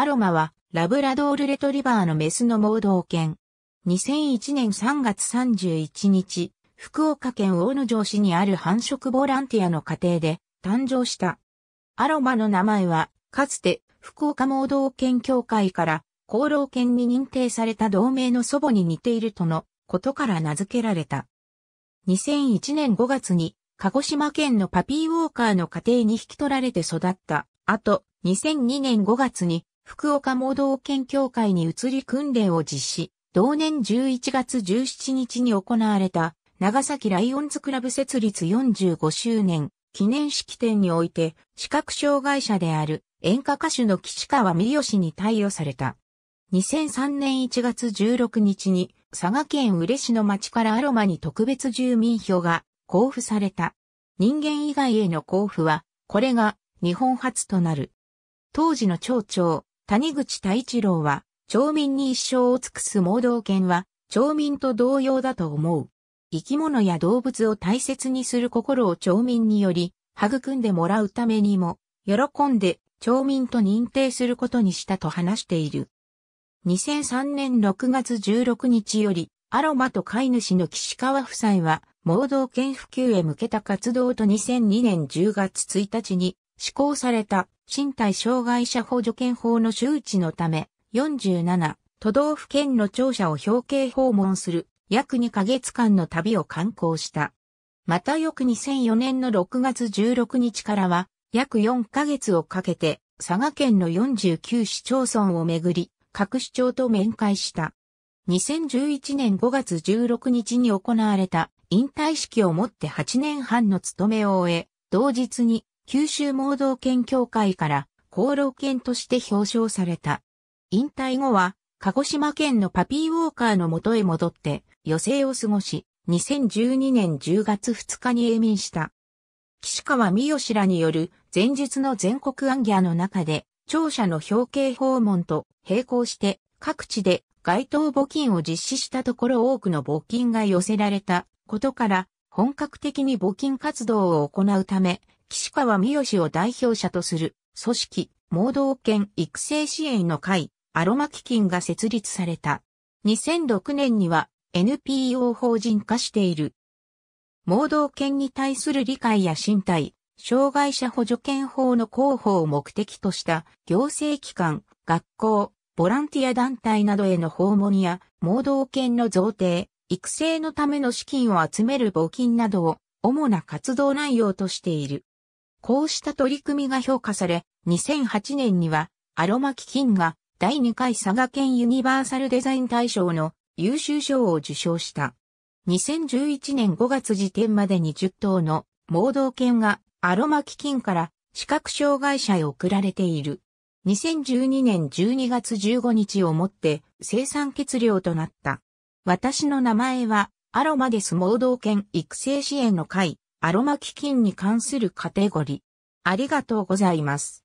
アロマは、ラブラドールレトリバーのメスの盲導犬。2001年3月31日、福岡県大野城市にある繁殖ボランティアの家庭で誕生した。アロマの名前は、かつて福岡盲導犬協会から厚労犬に認定された同盟の祖母に似ているとのことから名付けられた。2001年5月に鹿児島県のパピーウォーカーの家庭に引き取られて育った後、2002年5月に福岡盲導犬協会に移り訓練を実施、同年11月17日に行われた長崎ライオンズクラブ設立45周年記念式典において視覚障害者である演歌歌手の岸川美義に対応された。2003年1月16日に佐賀県嬉市の町からアロマに特別住民票が交付された。人間以外への交付は、これが日本初となる。当時の町長、谷口太一郎は、町民に一生を尽くす盲導犬は、町民と同様だと思う。生き物や動物を大切にする心を町民により、育んでもらうためにも、喜んで町民と認定することにしたと話している。2003年6月16日より、アロマと飼い主の岸川夫妻は、盲導犬普及へ向けた活動と2002年10月1日に施行された身体障害者補助犬法の周知のため、47都道府県の庁舎を表敬訪問する約2ヶ月間の旅を観光した。また翌2004年の6月16日からは、約4ヶ月をかけて、佐賀県の49市町村をめぐり、各市長と面会した。2011年5月16日に行われた引退式をもって8年半の務めを終え、同日に九州盲導犬協会から功労犬として表彰された。引退後は、鹿児島県のパピーウォーカーの元へ戻って、余生を過ごし、2012年10月2日に永眠した。岸川美義らによる前述の全国アンギャーの中で、庁舎の表敬訪問と並行して各地で街頭募金を実施したところ多くの募金が寄せられたことから本格的に募金活動を行うため岸川代氏を代表者とする、組織、盲導犬育成支援の会、アロマ基金が設立された。2006年には NPO 法人化している。盲導犬に対する理解や身体、障害者補助犬法の広報を目的とした行政機関、学校、ボランティア団体などへの訪問や盲導犬の贈呈、育成のための資金を集める募金などを主な活動内容としている。こうした取り組みが評価され、2008年には、アロマ基金が第2回佐賀県ユニバーサルデザイン大賞の優秀賞を受賞した。2011年5月時点までに10頭の盲導犬がアロマ基金から視覚障害者へ送られている。2012年12月15日をもって生産欠量となった。私の名前はアロマデス盲導犬育成支援の会アロマ基金に関するカテゴリー。ありがとうございます。